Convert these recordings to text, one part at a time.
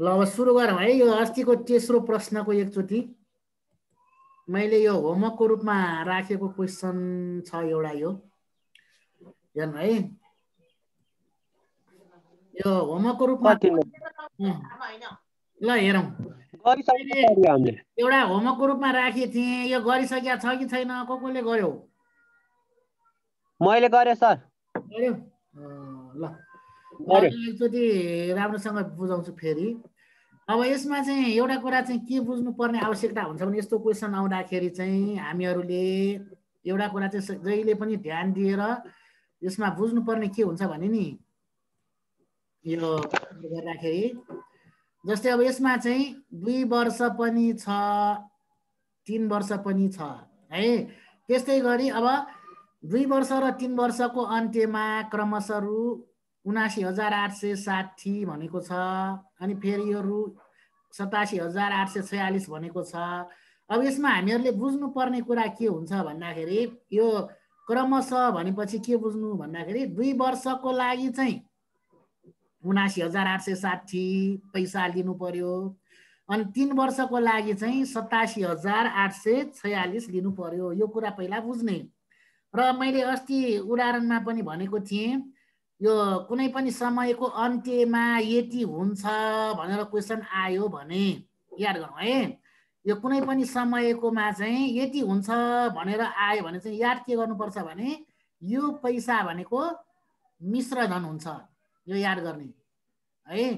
ल अब सुरु गरौँ है यो अस्तिको तेस्रो प्रश्नको एकचोटि मैले यो होमवर्कको रूपमा राखेको क्वेसन छ एउटा यो हेर्नु है यो होमवर्कको रूपमा ल हेरौँ एउटा होमवर्कको रूपमा राखेको थिएँ यो गरिसकेका छ कि छैन को कसले गर्यो मैले गरेँ सर गर्यो ल एकचोटि राम्रोसँग बुझाउँछु फेरि अब यसमा चाहिँ एउटा कुरा चाहिँ के बुझ्नुपर्ने आवश्यकता हुन्छ भने यस्तो क्वेसन आउँदाखेरि चाहिँ हामीहरूले एउटा कुरा चाहिँ जहिले पनि ध्यान दिएर यसमा बुझ्नुपर्ने के हुन्छ भने नि यो गर्दाखेरि जस्तै अब यसमा चाहिँ दुई वर्ष पनि छ तिन वर्ष पनि छ है त्यस्तै गरी अब दुई वर्ष र तिन वर्षको अन्त्यमा क्रमशः उनासी हजार आठ सय साठी भनेको छ अनि फेरि यो रु सतासी हजार आठ सय छयालिस भनेको छ अब यसमा हामीहरूले बुझ्नुपर्ने कुरा के हुन्छ भन्दाखेरि यो क्रमशः भनेपछि के बुझ्नु भन्दाखेरि दुई वर्षको लागि चाहिँ उनासी हजार आठ सय साठी पैसा लिनु पर्यो अनि तिन वर्षको लागि चाहिँ सतासी हजार आठ सय छयालिस लिनु पर्यो यो कुरा पहिला बुझ्ने र मैले अस्ति उदाहरणमा पनि भनेको थिएँ यो कुनै पनि समयको अन्त्यमा यति हुन्छ भनेर क्वेसन आयो भने याद गरौँ है यो कुनै पनि समयकोमा चाहिँ यति हुन्छ भनेर आयो भने चाहिँ याद के गर्नुपर्छ भने यो पैसा भनेको मिश्र धन हुन्छ यो याद गर्ने है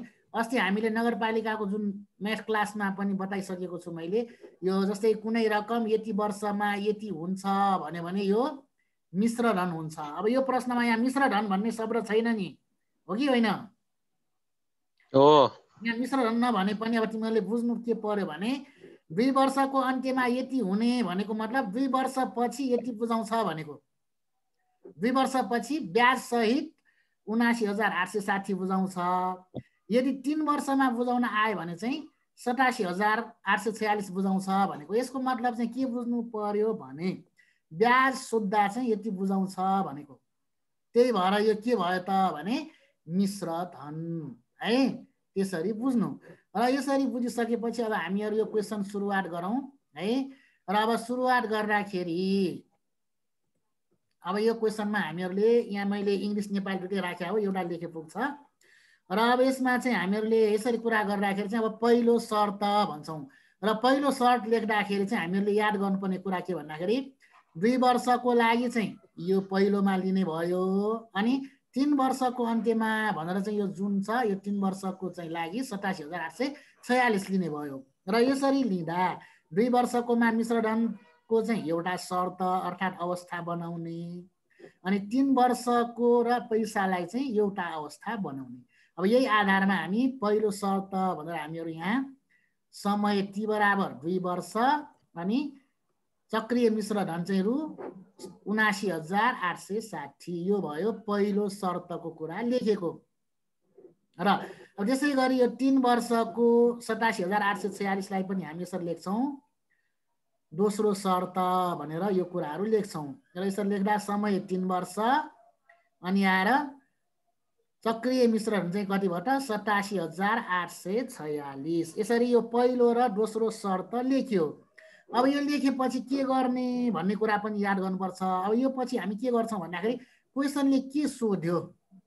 अस्ति हामीले नगरपालिकाको जुन म्याथ क्लासमा पनि बताइसकेको छु मैले यो जस्तै कुनै रकम यति वर्षमा यति हुन्छ भन्यो भने यो मिश्र धन हुन्छ अब यो प्रश्नमा यहाँ मिश्र धन भन्ने शब्द छैन नि हो कि होइन यहाँ मिश्र धन नभने पनि अब तिमीहरूले बुझ्नु के पर्यो भने दुई वर्षको अन्त्यमा यति हुने भनेको मतलब दुई वर्षपछि यति बुझाउँछ भनेको दुई वर्षपछि ब्याज सहित उनासी हजार आठ सय साठी बुझाउँछ यदि तिन वर्षमा बुझाउन आयो भने चाहिँ सतासी हजार आठ सय छयालिस बुझाउँछ भनेको यसको मतलब चाहिँ के बुझ्नु पर्यो भने ब्याज सोद्धा चाहिँ यति बुझाउँछ भनेको त्यही भएर यो के भयो त भने मिश्र धन है त्यसरी बुझ्नु र यसरी बुझिसकेपछि अब हामीहरू यो क्वेसन सुरुवात गरौँ है र अब सुरुवात गर्दाखेरि अब यो क्वेसनमा हामीहरूले यहाँ मैले इङ्ग्लिस नेपाल दुइटै राखेँ हो एउटा लेखे पुग्छ र अब यसमा चाहिँ हामीहरूले यसरी कुरा गर्दाखेरि चाहिँ अब पहिलो सर्त भन्छौँ र पहिलो सर्त लेख्दाखेरि चाहिँ हामीहरूले याद गर्नुपर्ने कुरा के भन्दाखेरि दुई वर्षको लागि चाहिँ यो पहिलोमा लिने भयो अनि तिन वर्षको अन्त्यमा भनेर चाहिँ यो जुन छ यो तिन वर्षको चाहिँ लागि सतासी हजार आठ सय छयालिस लिने भयो र यसरी लिँदा दुई वर्षकोमा मिश्रणको चाहिँ एउटा शर्त अर्थात् अवस्था बनाउने अनि तिन वर्षको र पैसालाई चाहिँ एउटा अवस्था बनाउने अब यही आधारमा हामी पहिलो शर्त भनेर हामीहरू यहाँ समय ती बराबर दुई वर्ष अनि चक्रिय मिश्र चाहिँ रु उनासी हजार आठ सय साठी यो भयो पहिलो शर्तको कुरा लेखेको र अब त्यसै गरी यो तिन वर्षको सतासी हजार आठ सय छयालिसलाई पनि हामी यसरी लेख्छौँ दोस्रो शर्त भनेर यो कुराहरू लेख्छौँ र यसरी लेख्दा समय तिन वर्ष अनि आएर चक्रिय मिश्रण चाहिँ कति भयो त सतासी हजार आठ सय छयालिस यसरी यो पहिलो र दोस्रो शर्त लेख्यो अब यो लेखेपछि के गर्ने भन्ने कुरा पनि याद गर्नुपर्छ अब यो पछि हामी के गर्छौँ भन्दाखेरि क्वेसनले के सोध्यो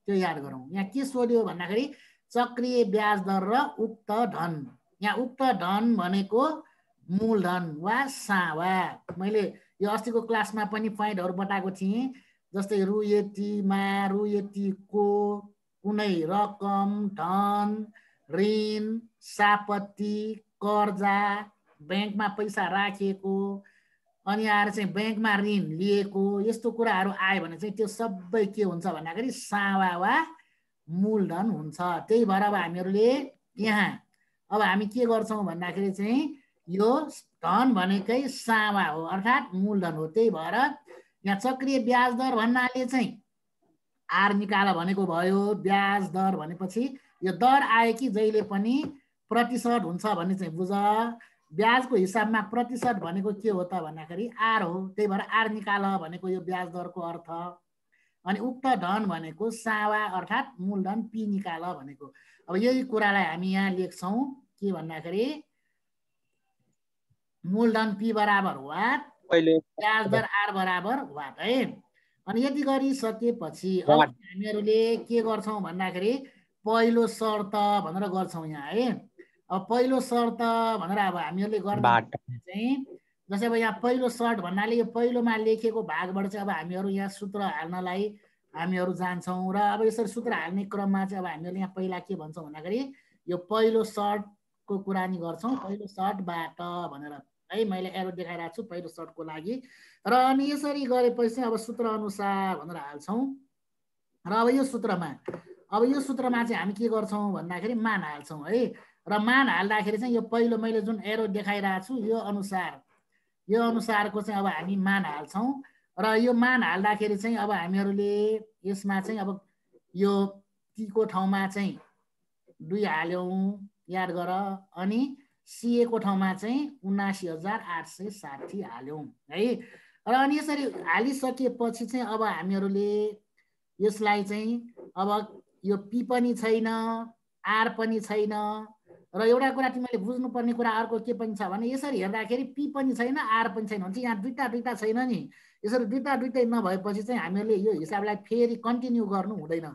त्यो याद गरौँ यहाँ के सोध्यो भन्दाखेरि चक्रिय ब्याज दर र उक्त धन यहाँ उक्त धन भनेको मूलधन वा सावा मैले यो अस्तिको क्लासमा पनि पोइन्टहरू बताएको थिएँ जस्तै रु यतिमा रु यतिको कुनै रकम धन ऋण सापत्ति कर्जा ब्याङ्कमा पैसा राखिएको अनि आएर चाहिँ ब्याङ्कमा ऋण लिएको यस्तो कुराहरू आयो भने चाहिँ त्यो सबै के हुन्छ भन्दाखेरि सावा वा मूलधन हुन्छ त्यही भएर अब हामीहरूले यहाँ अब हामी के गर्छौँ भन्दाखेरि चाहिँ यो धन भनेकै सावा हो अर्थात् मूलधन हो त्यही भएर यहाँ चक्रिय ब्याज दर भन्नाले चाहिँ आर निकाल भनेको भयो ब्याज दर भनेपछि यो दर आयो कि जहिले पनि प्रतिशत हुन्छ भन्ने चाहिँ बुझ ब्याजको हिसाबमा प्रतिशत भनेको के हो त भन्दाखेरि आर हो त्यही भएर आर निकाल भनेको यो ब्याज दरको अर्थ अनि उक्त धन भनेको सावा अर्थात् मूलधन पी निकाल भनेको अब यही कुरालाई हामी यहाँ लेख्छौँ के भन्दाखेरि मूलधन पी बराबर वाट ब्याज दर आर बराबर वाट है अनि यति गरिसकेपछि हामीहरूले के गर्छौँ भन्दाखेरि पहिलो शर्त भनेर गर्छौँ यहाँ है अब पहिलो सर्ट भनेर अब हामीहरूले गर्दा चाहिँ जस्तै अब यहाँ पहिलो सर्ट भन्नाले यो पहिलोमा लेखेको भागबाट चाहिँ अब हामीहरू यहाँ सूत्र हाल्नलाई हामीहरू जान्छौँ र अब यसरी सूत्र हाल्ने क्रममा चाहिँ अब हामीहरूले यहाँ पहिला के भन्छौँ भन्दाखेरि यो पहिलो सर्टको कुरानी गर्छौँ पहिलो सर्टबाट भनेर है मैले एरो देखाइरहेको छु पहिलो सर्टको लागि र अनि यसरी गरेपछि अब सूत्र अनुसार भनेर हाल्छौँ र अब यो सूत्रमा अब यो सूत्रमा चाहिँ हामी के गर्छौँ भन्दाखेरि मान हाल्छौँ है र मान हाल्दाखेरि चाहिँ यो पहिलो मैले जुन एरो देखाइरहेको छु यो अनुसार यो अनुसारको चाहिँ अब हामी मान हाल्छौँ र यो मान हाल्दाखेरि चाहिँ अब हामीहरूले यसमा चाहिँ अब यो टीको ठाउँमा चाहिँ दुई हाल्यौँ याद गर अनि सिएको ठाउँमा चाहिँ उनासी हजार आठ सय साठी हाल्यौँ है र अनि यसरी हालिसकेपछि चाहिँ अब हामीहरूले यसलाई चाहिँ अब यो पी पनि छैन आर पनि छैन र एउटा कुरा तिमीले बुझ्नुपर्ने कुरा अर्को के पनि छ भने यसरी हेर्दाखेरि पी पनि छैन आर पनि छैन भने चाहिँ यहाँ दुईवटा दुईवटा छैन नि यसरी दुईवटा दुईवटै नभएपछि चाहिँ हामीहरूले यो हिसाबलाई फेरि कन्टिन्यू गर्नु हुँदैन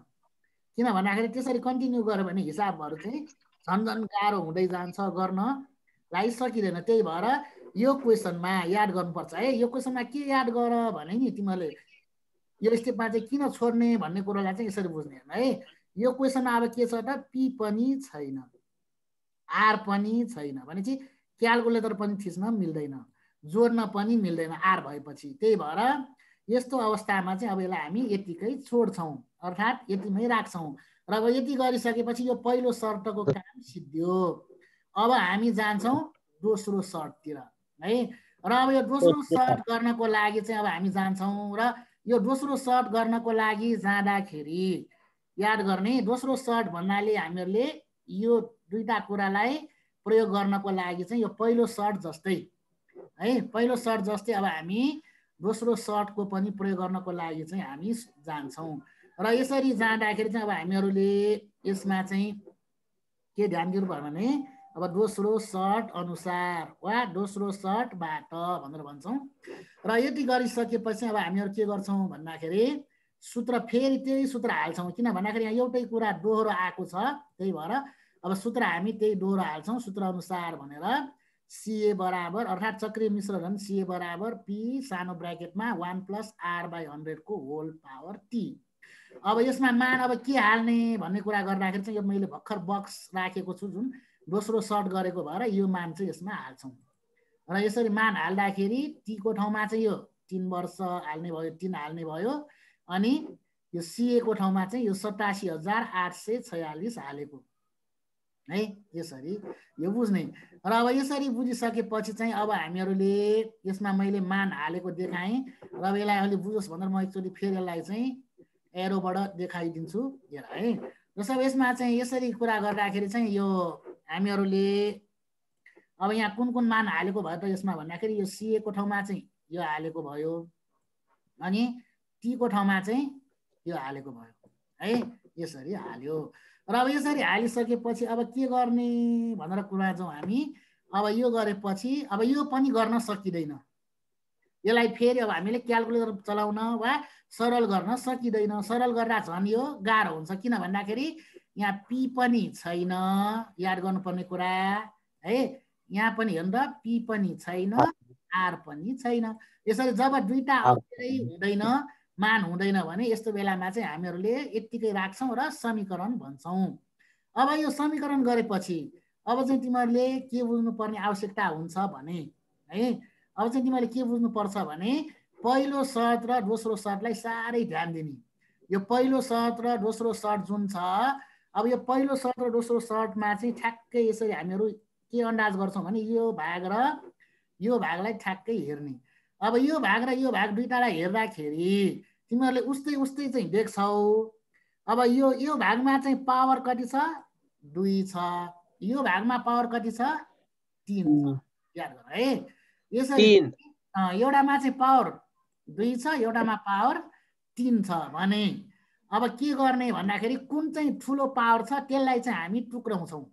किन भन्दाखेरि त्यसरी कन्टिन्यू गर्यो भने हिसाबहरू चाहिँ झन् झन् गाह्रो हुँदै जान्छ गर्न गर्नलाई सकिँदैन त्यही भएर यो क्वेसनमा याद गर्नुपर्छ है यो क्वेसनमा के याद गर भने नि तिमीहरूले यो स्टेपमा चाहिँ किन छोड्ने भन्ने कुरोलाई चाहिँ यसरी बुझ्ने है यो क्वेसनमा अब के छ त पी पनि छैन आर पनि छैन भनेपछि क्यालकुलेटर पनि थिच्न मिल्दैन जोड्न पनि मिल्दैन आर भएपछि त्यही भएर यस्तो अवस्थामा चाहिँ अब यसलाई हामी यतिकै छोड्छौँ अर्थात् यतिमै राख्छौँ र अब यति गरिसकेपछि यो पहिलो सर्टको काम सिद्धियो अब हामी जान्छौँ दोस्रो सर्टतिर है र अब यो दोस्रो सर्ट गर्नको लागि चाहिँ अब हामी जान्छौँ र यो दोस्रो सर्ट गर्नको लागि जाँदाखेरि याद गर्ने दोस्रो सर्ट भन्नाले हामीहरूले यो दुईवटा कुरालाई प्रयोग गर्नको लागि चाहिँ यो पहिलो सर्ट जस्तै है पहिलो सर्ट जस्तै अब हामी दोस्रो सर्टको पनि प्रयोग गर्नको लागि चाहिँ हामी जान्छौँ र यसरी जाँदाखेरि चाहिँ अब हामीहरूले यसमा चाहिँ के ध्यान दिनुभयो भने अब दोस्रो सर्ट अनुसार वा दोस्रो सर्टबाट भनेर भन्छौँ र यति गरिसकेपछि अब हामीहरू के गर्छौँ भन्दाखेरि सूत्र फेरि त्यही सूत्र हाल्छौँ किन भन्दाखेरि यहाँ एउटै कुरा दोहोरो आएको छ त्यही भएर अब सूत्र हामी त्यही दोहोरो हाल्छौँ अनुसार भनेर सिए बराबर अर्थात् चक्रिय झन् सिए बराबर पी सानो ब्राकेटमा वान प्लस आर बाई हन्ड्रेडको होल पावर टी अब यसमा मान अब के हाल्ने भन्ने कुरा गर्दाखेरि चाहिँ यो मैले भर्खर बक्स राखेको छु जुन दोस्रो सर्ट गरेको भएर यो मान चाहिँ यसमा हाल्छौँ र यसरी मान हाल्दाखेरि टीको ठाउँमा चाहिँ यो तिन वर्ष हाल्ने भयो तिन हाल्ने भयो अनि यो सिएको ठाउँमा चाहिँ यो सतासी हजार आठ सय छयालिस हालेको है यसरी यो बुझ्ने र अब यसरी बुझिसकेपछि चाहिँ अब हामीहरूले यसमा मैले मान हालेको देखाएँ र अब यसलाई अहिले बुझोस् भनेर म एकचोटि फेरि यसलाई चाहिँ एरोबाट देखाइदिन्छु हेर है जस्तो अब यसमा चाहिँ यसरी कुरा गर्दाखेरि चाहिँ यो हामीहरूले अब यहाँ कुन कुन मान हालेको भयो त यसमा भन्दाखेरि यो सिएको ठाउँमा चाहिँ यो हालेको भयो अनि टीको ठाउँमा चाहिँ यो हालेको भयो है यसरी हाल्यो र अब यसरी हालिसकेपछि अब के गर्ने भनेर कुरा जाउँ हामी अब यो गरेपछि अब यो पनि गर्न सकिँदैन यसलाई फेरि अब हामीले क्यालकुलेटर चलाउन वा सरल गर्न सकिँदैन सरल गरेर झन् यो गाह्रो हुन्छ किन भन्दाखेरि यहाँ पी पनि छैन याद गर्नुपर्ने कुरा है यहाँ पनि हेर्नु त पी पनि छैन आर पनि छैन यसरी जब दुईवटा अक्षरै हुँदैन मान हुँदैन भने यस्तो बेलामा चाहिँ हामीहरूले यत्तिकै राख्छौँ र समीकरण भन्छौँ अब यो समीकरण गरेपछि अब चाहिँ तिमीहरूले के बुझ्नुपर्ने आवश्यकता हुन्छ भने है अब चाहिँ तिमीहरूले के बुझ्नुपर्छ भने पहिलो सर्ट र दोस्रो सर्टलाई साह्रै ध्यान दिने यो पहिलो सर्ट र दोस्रो सर्ट जुन छ अब यो पहिलो सर्ट र दोस्रो सर्टमा चाहिँ ठ्याक्कै यसरी हामीहरू के अन्दाज गर्छौँ भने यो भाग र यो भागलाई ठ्याक्कै हेर्ने अब यो भाग र यो भाग दुइटालाई हेर्दाखेरि तिमीहरूले उस्तै उस्तै चाहिँ देख्छौ अब यो यो भागमा चाहिँ पावर कति छ दुई छ यो भागमा पावर कति छ तिन छ याद गर है यसरी एउटामा चाहिँ पावर दुई छ एउटामा पावर तिन छ भने अब के गर्ने भन्दाखेरि कुन चाहिँ ठुलो पावर छ त्यसलाई चाहिँ हामी टुक्राउँछौँ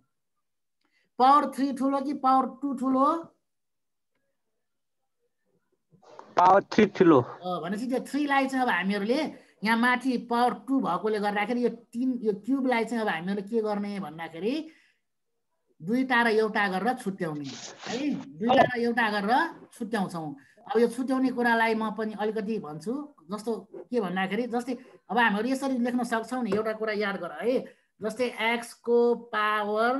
पावर थ्री ठुलो कि पावर टू ठुलो पावर थ्री ठुलो भनेपछि त्यो थ्रीलाई चाहिँ अब हामीहरूले यहाँ माथि पावर टू भएकोले गर्दाखेरि यो तिन यो क्युबलाई चाहिँ अब हामीहरूले के गर्ने भन्दाखेरि दुईवटा र एउटा गरेर छुट्याउने है दुईवटा र एउटा गरेर छुट्याउँछौँ अब यो छुट्याउने कुरालाई म पनि अलिकति भन्छु जस्तो के भन्दाखेरि जस्तै अब हामीहरू यसरी लेख्न सक्छौँ नि एउटा कुरा याद गर है जस्तै एक्सको पावर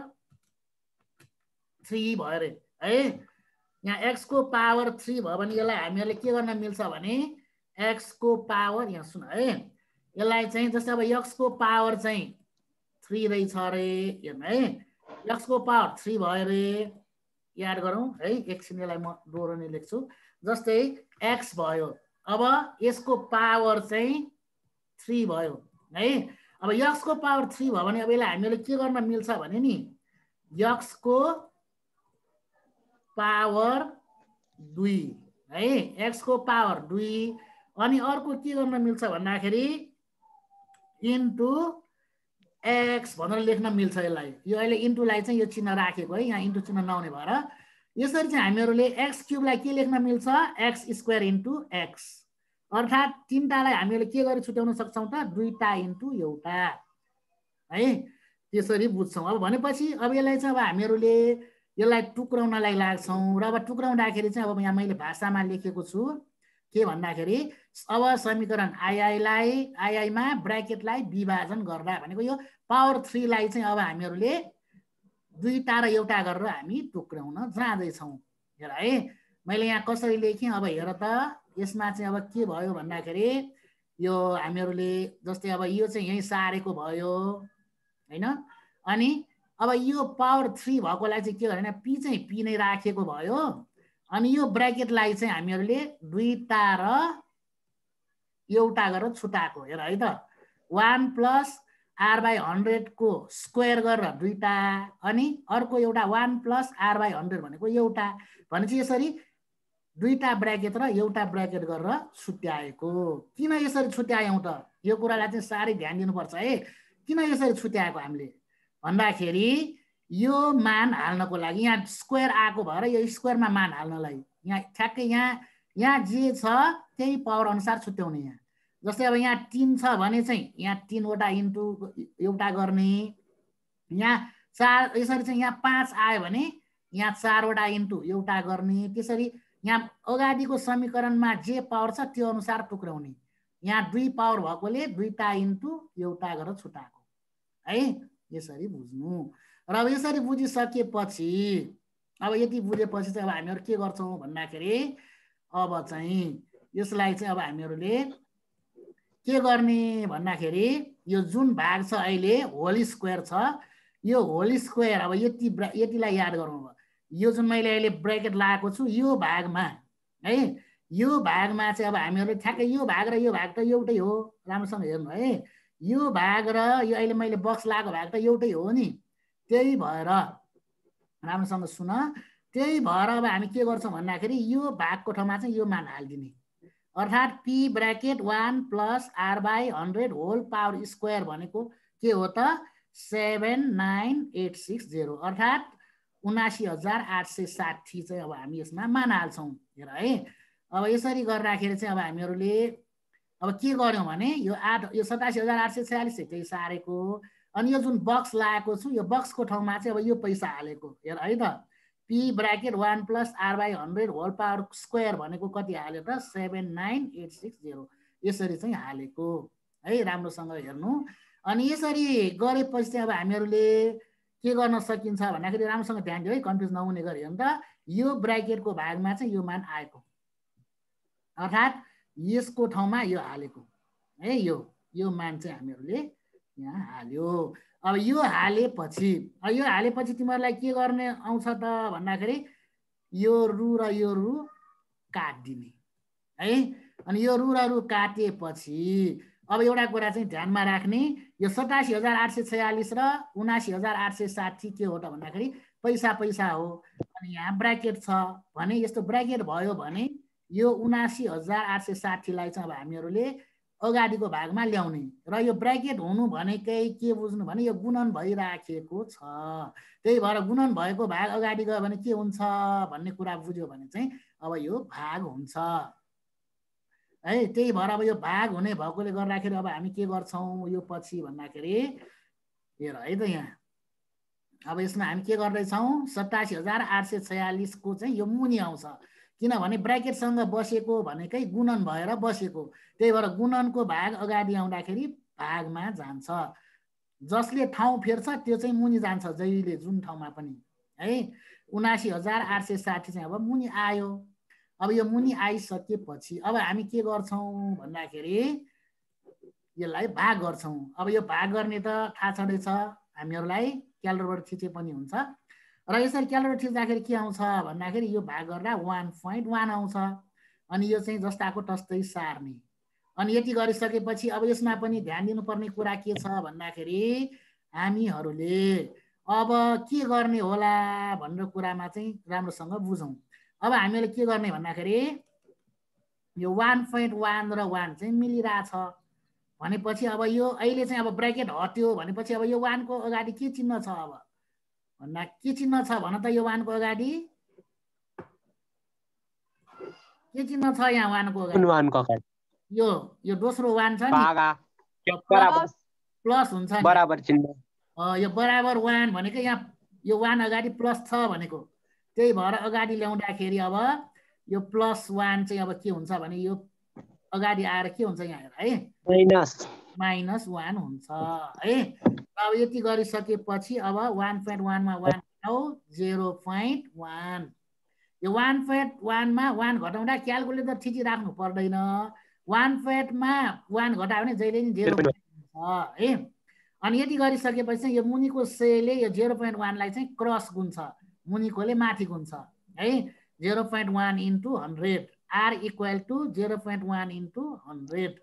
थ्री भयो अरे है यहाँ एक्सको पावर थ्री भयो भने यसलाई हामीहरूले के गर्न मिल्छ भने एक्सको पावर यहाँ सुन है यसलाई चाहिँ जस्तै अब यक्सको पावर चाहिँ थ्री रहेछ अरे हेर्नु है यक्सको पावर थ्री भयो अरे याद गरौँ है एकछिन यसलाई म डोरो नै लेख्छु जस्तै एक्स भयो अब यसको पावर चाहिँ थ्री भयो है अब यक्सको पावर थ्री भयो भने अब यसलाई हामीहरूले के गर्न मिल्छ भने नि यक्सको पावर दुई है एक्सको पावर दुई अनि अर्को के गर्न मिल्छ भन्दाखेरि इन्टु एक्स भनेर लेख्न मिल्छ यसलाई यो अहिले इन्टुलाई चाहिँ यो चिन्ह राखेको है यहाँ इन्टु चिन्ह नहुने भएर यसरी चाहिँ हामीहरूले एक्स क्युबलाई के लेख्न मिल्छ एक्स स्क्वायर इन्टु एक्स अर्थात् तिनवटालाई हामीहरूले के गरी छुट्याउन सक्छौँ त दुईवटा इन्टु एउटा है त्यसरी बुझ्छौँ अब भनेपछि अब यसलाई चाहिँ अब हामीहरूले यसलाई टुक्राउनलाई लाग्छौँ र अब टुक्राउँदाखेरि चाहिँ अब यहाँ मैले भाषामा लेखेको छु के भन्दाखेरि अब समीकरण आइआईलाई आइआईमा ब्राकेटलाई विभाजन गर्दा भनेको यो पावर थ्रीलाई चाहिँ अब हामीहरूले दुईवटा र एउटा गरेर हामी टुक्राउन जाँदैछौँ हेर है मैले यहाँ कसरी लेखेँ अब हेर त यसमा चाहिँ अब के भयो भन्दाखेरि यो हामीहरूले जस्तै अब यो चाहिँ यहीँ सारेको भयो होइन अनि अब यो पावर थ्री भएकोलाई चाहिँ के गरेन पी चाहिँ पी नै राखेको भयो अनि यो ब्राकेटलाई चाहिँ हामीहरूले दुईवटा र एउटा गरेर छुट्याएको हेर है त वान प्लस आर बाई हन्ड्रेडको स्क्वायर गरेर दुईवटा अनि अर्को एउटा one plus R by hundred भनेको एउटा भनेपछि यसरी दुईवटा ब्राकेट र एउटा ब्राकेट गरेर छुट्याएको किन यसरी छुट्यायौँ त यो कुरालाई चाहिँ साह्रै ध्यान दिनुपर्छ है किन यसरी छुट्याएको हामीले भन्दाखेरि यो मान हाल्नको लागि यहाँ स्क्वायर आएको भएर यो स्क्वायरमा मान हाल्नलाई यहाँ ठ्याक्कै यहाँ यहाँ जे छ त्यही पावर अनुसार छुट्याउने यहाँ जस्तै अब यहाँ तिन छ भने चाहिँ यहाँ तिनवटा इन्टु एउटा गर्ने यहाँ चार यसरी चाहिँ यहाँ पाँच आयो भने यहाँ चारवटा इन्टु एउटा गर्ने त्यसरी यहाँ अगाडिको समीकरणमा जे पावर छ त्यो अनुसार टुक्राउने यहाँ दुई पावर भएकोले दुईवटा इन्टु एउटा गरेर छुट्याएको है यसरी बुझ्नु र अब यसरी बुझिसकेपछि अब यति बुझेपछि चाहिँ अब हामीहरू के गर्छौँ भन्दाखेरि अब चाहिँ यसलाई चाहिँ अब हामीहरूले के गर्ने भन्दाखेरि यो जुन भाग छ अहिले होल स्क्वायर छ यो होल स्क्वायर अब यति यतिलाई याद गर्नु अब यो जुन मैले अहिले ब्रेकेट लगाएको छु यो भागमा है यो भागमा चाहिँ अब हामीहरूले ठ्याक्कै यो भाग र यो भाग त एउटै हो राम्रोसँग हेर्नु है यो भाग र यो अहिले मैले बक्स लगाएको भाग त एउटै हो नि त्यही भएर राम्रोसँग सुन त्यही भएर अब हामी के गर्छौँ भन्दाखेरि यो भागको ठाउँमा चाहिँ यो मान हालिदिने अर्थात् P bracket one plus R by hundred whole power square भनेको के हो त seven nine eight six zero अर्थात् उनासी हजार आठ सय साठी चाहिँ अब हामी यसमा मान हाल्छौँ हेर है अब यसरी गर्दाखेरि चाहिँ अब हामीहरूले अब के गर्यो भने यो आठ यो सतासी हजार आठ सय छ्यालिस चाहिँ सारेको अनि यो जुन बक्स लगाएको छु यो बक्सको ठाउँमा चाहिँ अब यो पैसा हालेको हेर है त P bracket one plus R by hundred whole power square भनेको कति हाल्यो त seven nine eight six zero यसरी चाहिँ हालेको है राम्रोसँग हेर्नु अनि यसरी गरेपछि चाहिँ अब हामीहरूले के गर्न सकिन्छ भन्दाखेरि राम्रोसँग ध्यान दियो है कन्फ्युज नहुने हो नि त यो ब्राकेटको भागमा चाहिँ यो मान आएको अर्थात् यसको ठाउँमा यो हालेको है यो यो मान चाहिँ हामीहरूले यहाँ हाल्यो अब यो हालेपछि अब यो हालेपछि तिमीहरूलाई के गर्ने आउँछ त भन्दाखेरि यो रु र यो रु काटिदिने है अनि यो रु र रु काटेपछि अब एउटा कुरा चाहिँ ध्यानमा राख्ने यो सतासी हजार आठ सय छयालिस र उनासी हजार आठ सय साठी के हो त भन्दाखेरि पैसा पैसा हो अनि यहाँ ब्राकेट छ भने यस्तो ब्राकेट भयो भने यो उनासी हजार आठ सय साठीलाई चाहिँ अब हामीहरूले अगाडिको भागमा ल्याउने र यो ब्राकेट हुनु भनेकै के बुझ्नु भने यो गुणन भइराखेको छ त्यही भएर गुणन भएको भाग अगाडि गयो भने के हुन्छ भन्ने कुरा बुझ्यो भने चाहिँ अब यो भाग हुन्छ है त्यही भएर अब यो भाग हुने भएकोले गर्दाखेरि अब हामी के गर्छौँ यो पछि भन्दाखेरि हेर है त यहाँ अब यसमा हामी के गर्दैछौँ सत्तासी हजार आठ सय छयालिसको चाहिँ यो मुनि आउँछ किनभने ब्राकेटसँग बसेको भनेकै गुणन भएर बसेको त्यही भएर गुणनको भाग अगाडि आउँदाखेरि भागमा जान्छ जसले ठाउँ फेर्छ त्यो चाहिँ मुनि जान्छ जहिले जुन ठाउँमा पनि है उनासी हजार आठ सय साठी चाहिँ अब मुनि आयो अब यो मुनि आइसकेपछि अब हामी के गर्छौँ भन्दाखेरि यसलाई भाग गर्छौँ अब यो भाग गर्ने त थाहा छँदैछ हामीहरूलाई क्यालोबाट थिचे पनि हुन्छ र यसरी क्यालोरेट थिच्दाखेरि के आउँछ भन्दाखेरि यो भाग गर्दा वान पोइन्ट वान आउँछ अनि यो चाहिँ जस्ताको तस्तै सार्ने अनि यति गरिसकेपछि अब यसमा पनि ध्यान दिनुपर्ने कुरा के छ भन्दाखेरि हामीहरूले अब के गर्ने होला भनेर कुरामा चाहिँ राम्रोसँग बुझौँ अब हामीले के गर्ने भन्दाखेरि यो वान पोइन्ट वान र वान चाहिँ मिलिरहेछ भनेपछि अब यो अहिले चाहिँ अब ब्रेकेट हट्यो भनेपछि अब यो वानको अगाडि के चिन्ह छ अब भन्दा के चिन्ह छ भन त यो वानको अगाडि के चिन्ह छ यहाँ वानको अगाडि यो यो दोस्रो वान छ नि प्लस हुन्छ बराबर चिन्ह यो बराबर वान भनेको यहाँ यो वान अगाडि प्लस छ भनेको त्यही भएर अगाडि ल्याउँदाखेरि अब यो प्लस वान चाहिँ अब के हुन्छ भने यो अगाडि आएर के हुन्छ यहाँ है माइनस माइनस वान हुन्छ है अब यति गरिसकेपछि अब वान पोइन्ट वानमा वान घटाउ जेरो पोइन्ट वान यो वान पोइन्ट वानमा वान घटाउँदा क्यालकुलेटर ठिकै राख्नु पर्दैन वान पोइन्टमा वान घटायो भने जहिले पनि जेरो पोइन्ट छ है अनि यति गरिसकेपछि चाहिँ यो मुनिको सेले यो जेरो पोइन्ट वानलाई चाहिँ क्रस गुन्छ मुनिकोले माथि गुन्छ है zero point one into hundred R equal to zero point one into hundred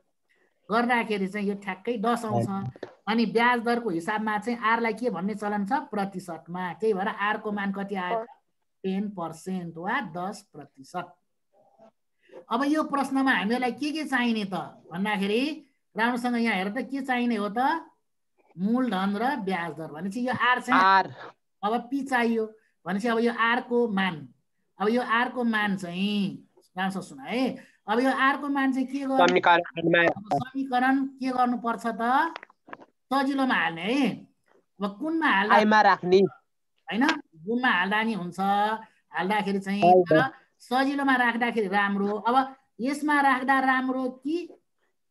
गर्दाखेरि चाहिँ यो ठ्याक्कै दस आउँछ अनि ब्याज दरको हिसाबमा चाहिँ आरलाई के भन्ने चलन छ प्रतिशतमा त्यही भएर आरको मान कति आयो टेन पर्सेन्ट वा दस प्रतिशत अब यो प्रश्नमा हामीलाई के के चाहिने त भन्दाखेरि राम्रोसँग यहाँ हेर त के चाहिने हो त मूलधन र ब्याज दर भनेपछि यो आर चाहिँ अब पी चाहियो भनेपछि अब यो आरको मान अब यो आरको मान चाहिँ राम्रोसँग सुन है अब यो अर्को मान्छे के गर्नु समीकरण के गर्नुपर्छ त सजिलोमा हाल्ने है अब कुनमा हाल्दा राख्ने होइन गुणमा हाल्दा नि हुन्छ हाल्दाखेरि चाहिँ सजिलोमा राख्दाखेरि राम्रो अब यसमा राख्दा राम्रो कि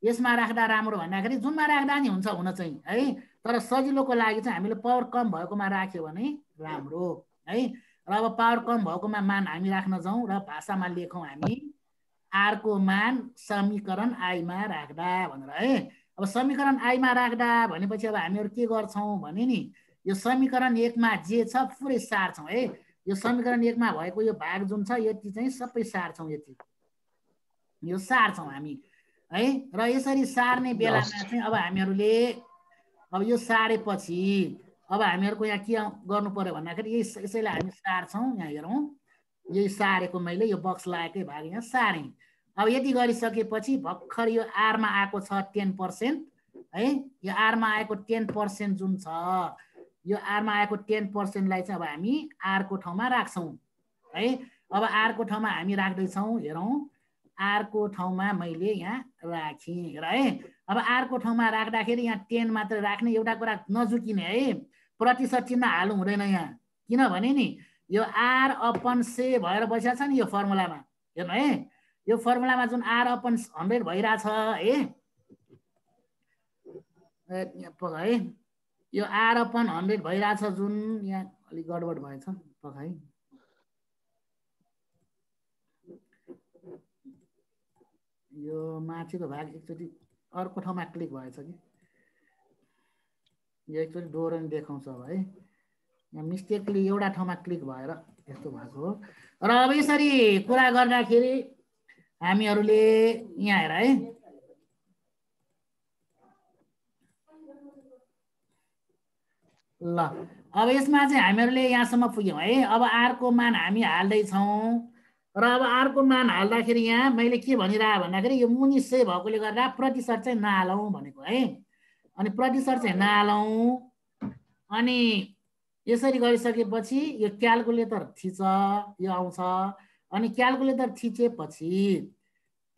यसमा राख्दा राम्रो भन्दाखेरि जुनमा राख्दा नि हुन्छ हुन चाहिँ है तर सजिलोको लागि चाहिँ हामीले पावर कम भएकोमा राख्यो भने राम्रो है र अब पावर कम भएकोमा मान हामी राख्न जाउँ र भाषामा लेखौँ हामी आरको मान समीकरण आईमा राख्दा भनेर है अब समीकरण आईमा राख्दा भनेपछि अब हामीहरू के गर्छौँ भने नि यो समीकरण एकमा जे छ पुरै सार्छौँ है यो समीकरण एकमा भएको यो भाग जुन छ यति चाहिँ सबै सार्छौँ यति यो सार्छौँ हामी है र यसरी सार्ने बेलामा चाहिँ अब हामीहरूले अब यो सारेपछि अब हामीहरूको यहाँ के गर्नु पर्यो भन्दाखेरि यही यसैलाई हामी सार्छौँ यहाँ हेरौँ यही सारेको मैले यो बक्स लागेकै भाग यहाँ सारेँ अब यति गरिसकेपछि भर्खर यो आरमा आएको छ टेन पर्सेन्ट है यो आरमा आएको टेन पर्सेन्ट जुन छ यो आरमा आएको टेन पर्सेन्टलाई चाहिँ अब हामी आरको ठाउँमा राख्छौँ है अब आरको ठाउँमा हामी राख्दैछौँ हेरौँ आरको ठाउँमा मैले यहाँ राखेँ र है अब आरको ठाउँमा राख्दाखेरि यहाँ टेन मात्र राख्ने एउटा कुरा नजुकिने है प्रतिशत चिन्ह हाल्नु हुँदैन यहाँ किनभने नि यो आर अपन से भएर बसिरहेको छ नि यो फर्मुलामा हेर्नु है यो फर्मुलामा जुन आर अपन हन्ड्रेड भइरहेछ है है यो आर अपन हन्ड्रेड भइरहेछ जुन यहाँ अलिक गडबड भएछ पख है यो माथिको भाग एकचोटि अर्को ठाउँमा क्लिक भएछ कि यो एकचोटि डोरन देखाउँछ अब है यहाँ मिस्टेकली एउटा ठाउँमा क्लिक भएर यस्तो भएको हो र अब यसरी कुरा गर्दाखेरि हामीहरूले यहाँ हेर है ल अब यसमा चाहिँ हामीहरूले यहाँसम्म पुग्यौँ है अब आरको मान हामी हाल्दैछौँ र अब आरको मान हाल्दाखेरि यहाँ मैले के भनिरहेको भन्दाखेरि यो मुनि से भएकोले गर्दा प्रतिशत चाहिँ नहालौँ भनेको है अनि प्रतिशत चाहिँ नहालौँ अनि यसरी गरिसकेपछि यो क्यालकुलेटर थिच यो आउँछ अनि क्यालकुलेटर थिचेपछि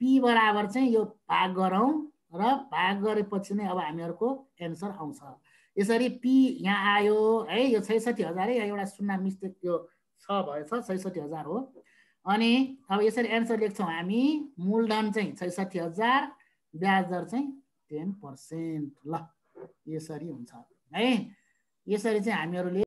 पी बराबर चाहिँ यो भाग गरौँ र भाग गरेपछि नै अब हामीहरूको एन्सर आउँछ यसरी पी यहाँ आयो है यो छैसठी हजारै एउटा सुन्ना मिस्टेक यो छ भएछ छैसठी हजार हो अनि अब यसरी एन्सर लेख्छौँ हामी मूलधन चाहिँ छैसठी हजार ब्याज दर चाहिँ टेन पर्सेन्ट ल यसरी हुन्छ है यसरी चाहिँ हामीहरूले